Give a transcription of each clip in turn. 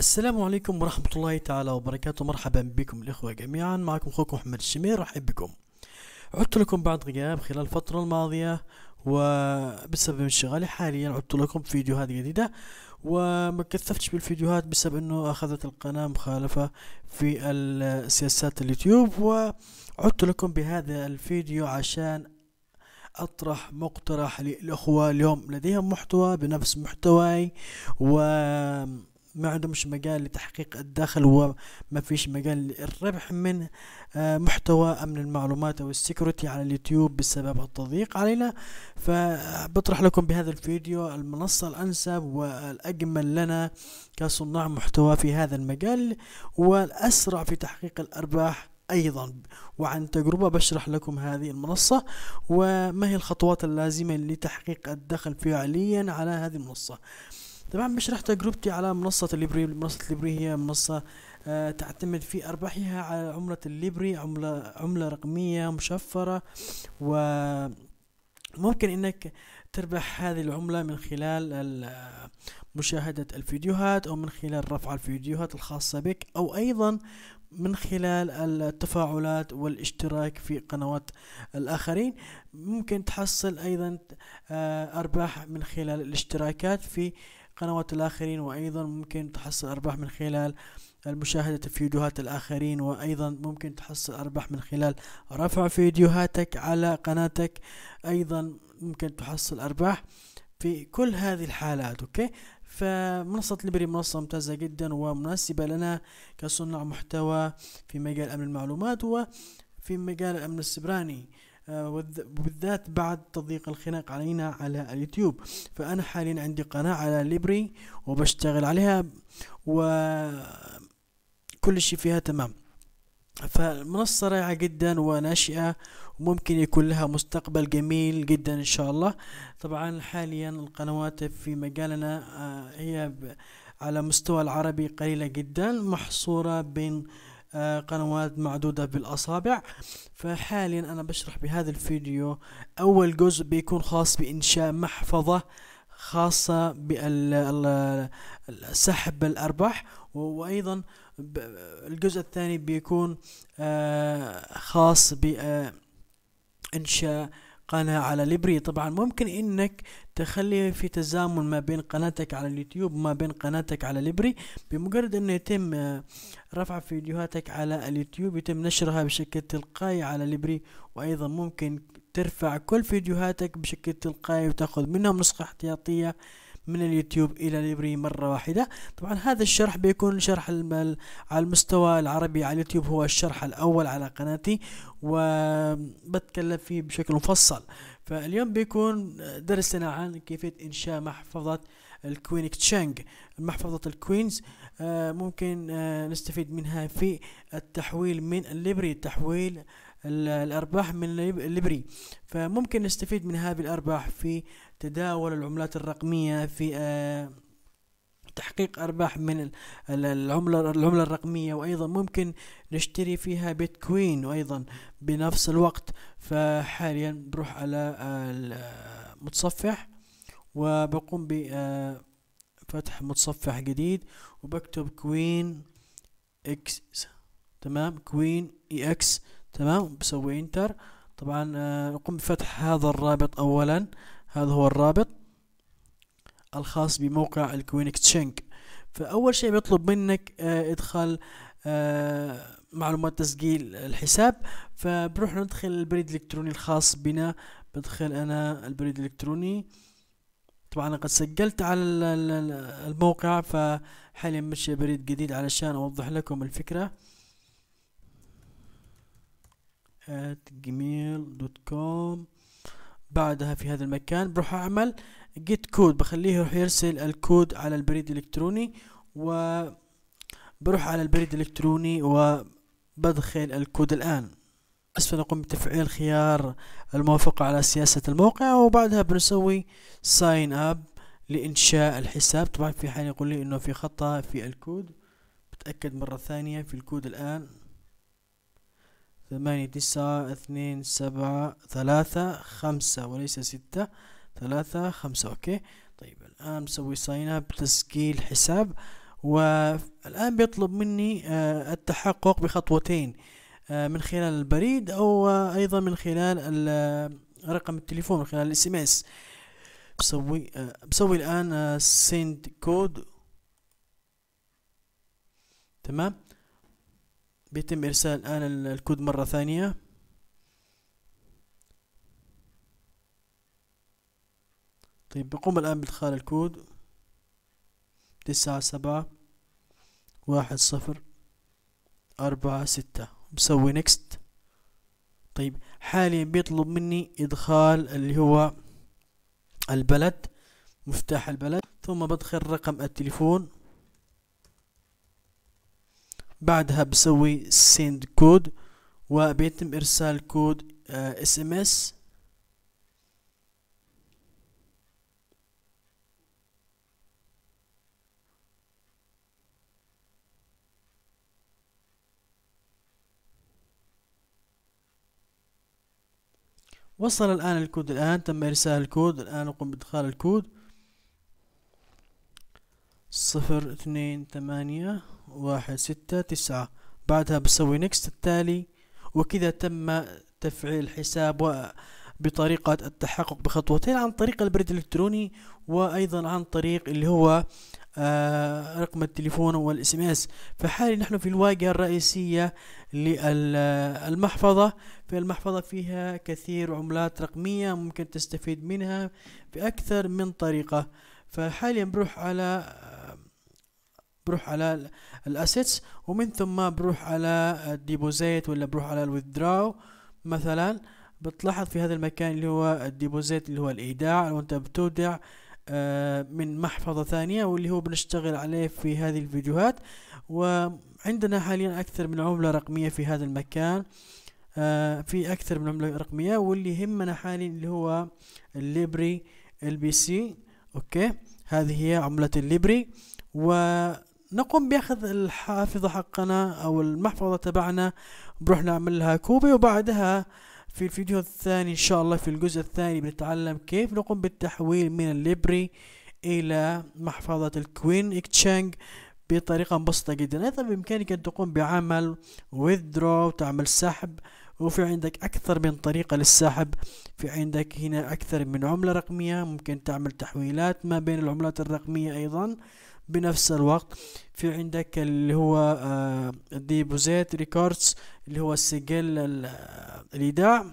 السلام عليكم ورحمة الله تعالى وبركاته مرحبا بكم الإخوة جميعا معكم أخوكم محمد الشمير رحب بكم عدت لكم بعد غياب خلال الفترة الماضية وبسبب انشغالي حاليا عدت لكم فيديوهات جديدة وما كثفتش بالفيديوهات بسبب انه اخذت القناة مخالفة في السياسات اليوتيوب وعدت لكم بهذا الفيديو عشان اطرح مقترح للاخوة اليوم لديهم محتوى بنفس محتواي و ما عندهمش مجال لتحقيق الدخل وما فيش مجال للربح من آه، محتوى أمن المعلومات أو السيكوريتي على اليوتيوب بسبب التضييق علينا فبطرح لكم بهذا الفيديو المنصة الأنسب والأجمل لنا كصناع محتوى في هذا المجال والأسرع في تحقيق الأرباح ايضا وعن تجربه بشرح لكم هذه المنصه وما هي الخطوات اللازمه لتحقيق الدخل فعليا على هذه المنصه طبعا بشرح تجربتي على منصة الليبري منصة الليبري هي منصة آه، تعتمد في أرباحها على عملة الليبري عملة عملة رقمية مشفرة وممكن أنك تربح هذه العملة من خلال آه، مشاهدة الفيديوهات أو من خلال رفع الفيديوهات الخاصة بك أو أيضا من خلال التفاعلات والاشتراك في قنوات الآخرين ممكن تحصل أيضا آه، أرباح من خلال الاشتراكات في قنوات الآخرين وأيضا ممكن تحصل أرباح من خلال المشاهدة فيديوهات الآخرين وأيضا ممكن تحصل أرباح من خلال رفع فيديوهاتك على قناتك أيضا ممكن تحصل أرباح في كل هذه الحالات أوكي فمنصة ليبري منصة ممتازة جدا ومناسبة لنا كصناع محتوى في مجال أمن المعلومات وفي مجال الأمن السبراني آه، وبالذات بعد تضييق الخناق علينا على اليوتيوب فأنا حاليا عندي قناة على ليبري وبشتغل عليها وكل شيء فيها تمام فالمنصة رائعة جدا وناشئة وممكن يكون لها مستقبل جميل جدا إن شاء الله طبعا حاليا القنوات في مجالنا آه، هي على مستوى العربي قليلة جدا محصورة بين آه، قنوات معدودة بالأصابع فحاليا أنا بشرح بهذا الفيديو أول جزء بيكون خاص بإنشاء محفظة خاصة بالسحب الأرباح وأيضا الجزء الثاني بيكون آه، خاص بإنشاء آه، قناة على ليبري طبعا ممكن انك تخلي في تزامن ما بين قناتك على اليوتيوب وما بين قناتك على ليبري بمجرد ان يتم آه، رفع فيديوهاتك على اليوتيوب يتم نشرها بشكل تلقائي على ليبري وايضا ممكن ترفع كل فيديوهاتك بشكل تلقائي وتاخذ منهم نسخة احتياطية من اليوتيوب الى ليبري مره واحده طبعا هذا الشرح بيكون شرح المال على المستوى العربي على اليوتيوب هو الشرح الاول على قناتي وبتكلم فيه بشكل مفصل فاليوم بيكون درسنا عن كيفيه انشاء محفظه الكوين تشانج محفظة الكوينز آه، ممكن آه، نستفيد منها في التحويل من الليبري التحويل الأرباح من الليبري فممكن نستفيد من هذه الأرباح في تداول العملات الرقمية في آه، تحقيق أرباح من العملة العملة الرقمية وأيضا ممكن نشتري فيها بيتكوين وأيضا بنفس الوقت فحاليا بروح على آه، المتصفح آه، وبقوم بفتح متصفح جديد وبكتب كوين اكس تمام كوين اي اكس تمام بسوي انتر طبعا نقوم آه، بفتح هذا الرابط اولا هذا هو الرابط الخاص بموقع الكوين اكسشينج فاول شيء بيطلب منك آه، ادخال آه، معلومات تسجيل الحساب فبروح ندخل البريد الالكتروني الخاص بنا بدخل انا البريد الالكتروني طبعا انا قد سجلت على الموقع فحاليا مش بريد جديد علشان اوضح لكم الفكره at gmail.com بعدها في هذا المكان بروح اعمل جيت كود بخليه يروح يرسل الكود على البريد الالكتروني و بروح على البريد الالكتروني وبدخل الكود الان اسفل نقوم بتفعيل خيار الموافقة على سياسة الموقع وبعدها بنسوي ساين اب لانشاء الحساب طبعا في حال يقول لي انه في خطأ في الكود بتأكد مرة ثانية في الكود الان ثمانية تسعة اثنين سبعة ثلاثة خمسة وليس ستة ثلاثة خمسة أوكي طيب الآن بسوي ساين أب تسجيل حساب والآن بيطلب مني آه، التحقق بخطوتين آه، من خلال البريد أو أيضا من خلال آه، رقم التليفون من خلال الاس ام اس بسوي بسوي الآن سند كود تمام بيتم إرسال الآن الكود مرة ثانية طيب بقوم الآن بإدخال الكود تسعة سبعة واحد صفر أربعة ستة بسوي نكست طيب حاليا بيطلب مني إدخال اللي هو البلد مفتاح البلد ثم بدخل رقم التليفون بعدها بسوي سيند كود وبيتم ارسال كود اس ام اس وصل الآن الكود الآن تم إرسال الكود الآن أقوم بإدخال الكود صفر اثنين ثمانية واحد ستة تسعة بعدها بسوي نكست التالي وكذا تم تفعيل الحساب بطريقة التحقق بخطوتين عن طريق البريد الإلكتروني وأيضا عن طريق اللي هو آه رقم التليفون والاس ام اس فحالي نحن في الواجهه الرئيسيه للمحفظه في المحفظه فيها كثير عملات رقميه ممكن تستفيد منها باكثر من طريقه فحاليا بروح على بروح على الاسيتس ومن ثم بروح على الديبوزيت ولا بروح على الويذدراو مثلا بتلاحظ في هذا المكان اللي هو الديبوزيت اللي هو الايداع وانت بتودع آه، من محفظة ثانية واللي هو بنشتغل عليه في هذه الفيديوهات وعندنا حاليا أكثر من عملة رقمية في هذا المكان آه، في أكثر من عملة رقمية واللي يهمنا حاليا اللي هو الليبري البي سي أوكي هذه هي عملة الليبري و نقوم باخذ الحافظة حقنا او المحفظة تبعنا بروح نعمل لها كوبي وبعدها في الفيديو الثاني ان شاء الله في الجزء الثاني بنتعلم كيف نقوم بالتحويل من الليبري الى محفظة الكوين اكتشانج بطريقة مبسطة جدا ايضا بامكانك ان تقوم بعمل ويذدرو وتعمل سحب وفي عندك أكثر من طريقة للسحب في عندك هنا أكثر من عملة رقمية ممكن تعمل تحويلات ما بين العملات الرقمية أيضا بنفس الوقت في عندك اللي هو آه، ديبوزيت ريكوردز اللي هو السجل الايداع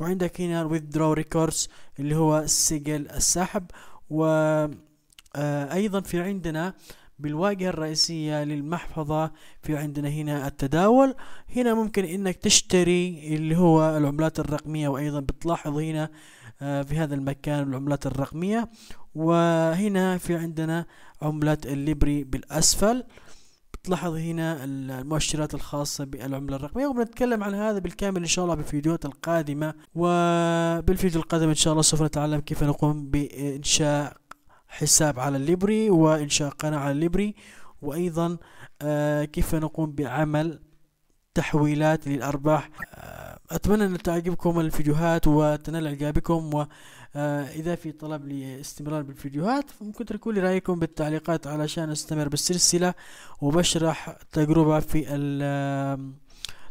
وعندك هنا ويذدرو ريكوردز اللي هو سجل السحب وأيضا آه، في عندنا بالواجهة الرئيسية للمحفظة في عندنا هنا التداول هنا ممكن انك تشتري اللي هو العملات الرقمية وايضا بتلاحظ هنا آه، في هذا المكان العملات الرقمية وهنا في عندنا عملة الليبري بالاسفل بتلاحظ هنا المؤشرات الخاصة بالعملة الرقمية وبنتكلم عن هذا بالكامل إن شاء الله بالفيديوهات القادمة وبالفيديو القادم إن شاء الله سوف نتعلم كيف نقوم بإنشاء حساب على الليبري وإنشاء قناة على الليبري وأيضا آه، كيف نقوم بعمل تحويلات للأرباح آه، أتمنى أن تعجبكم الفيديوهات وتنال إعجابكم وإذا آه، في طلب لاستمرار بالفيديوهات ممكن تركوا لي رأيكم بالتعليقات علشان أستمر بالسلسلة وبشرح تجربة في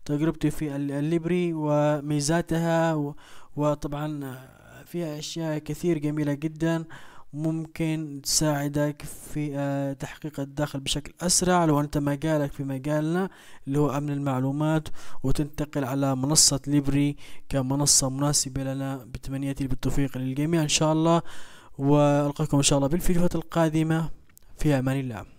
تجربتي في الليبري وميزاتها وطبعا فيها أشياء كثير جميلة جدا ممكن تساعدك في آه، تحقيق الدخل بشكل أسرع لو أنت مجالك في مجالنا اللي هو أمن المعلومات وتنتقل على منصة ليبري كمنصة مناسبة لنا بتمنياتي بالتوفيق للجميع إن شاء الله وألقاكم إن شاء الله بالفيديوهات القادمة في أمان الله